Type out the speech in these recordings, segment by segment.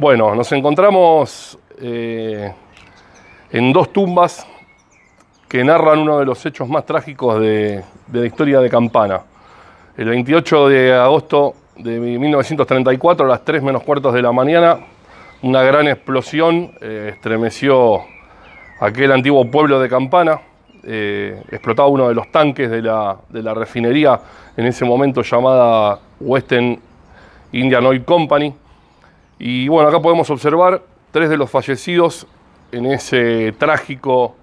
Bueno, nos encontramos eh, en dos tumbas que narran uno de los hechos más trágicos de, la historia de Campana. El 28 de agosto de 1934, a las 3 menos cuartos de la mañana, una gran explosión eh, estremeció aquel antiguo pueblo de Campana. Eh, explotaba uno de los tanques de la, de la, refinería en ese momento llamada Western Indian Oil Company. Y bueno, acá podemos observar tres de los fallecidos en ese trágico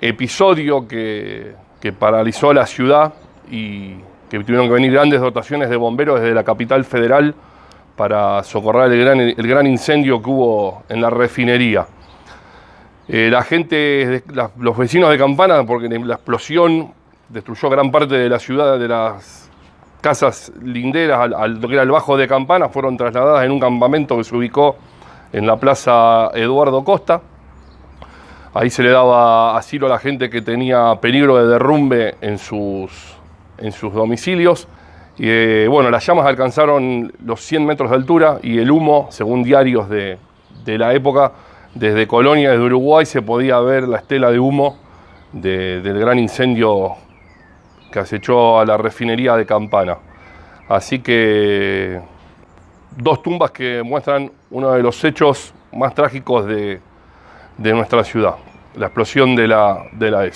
episodio que, paralizó la ciudad y que tuvieron que venir grandes dotaciones de bomberos desde la capital federal para socorrer el gran, el gran incendio que hubo en la refinería. Eh, la gente, los vecinos de Campana, porque la explosión destruyó gran parte de la ciudad, de las casas linderas al, era al bajo de Campana fueron trasladadas en un campamento que se ubicó en la Plaza Eduardo Costa. Ahí se le daba asilo a la gente que tenía peligro de derrumbe en sus, en sus domicilios. Y eh, bueno, las llamas alcanzaron los 100 metros de altura y el humo, según diarios de, la época, desde Colonia, desde Uruguay, se podía ver la estela de humo del gran incendio que echó a la refinería de Campana. Así que dos tumbas que muestran uno de los hechos más trágicos de, nuestra ciudad, la explosión de la, de la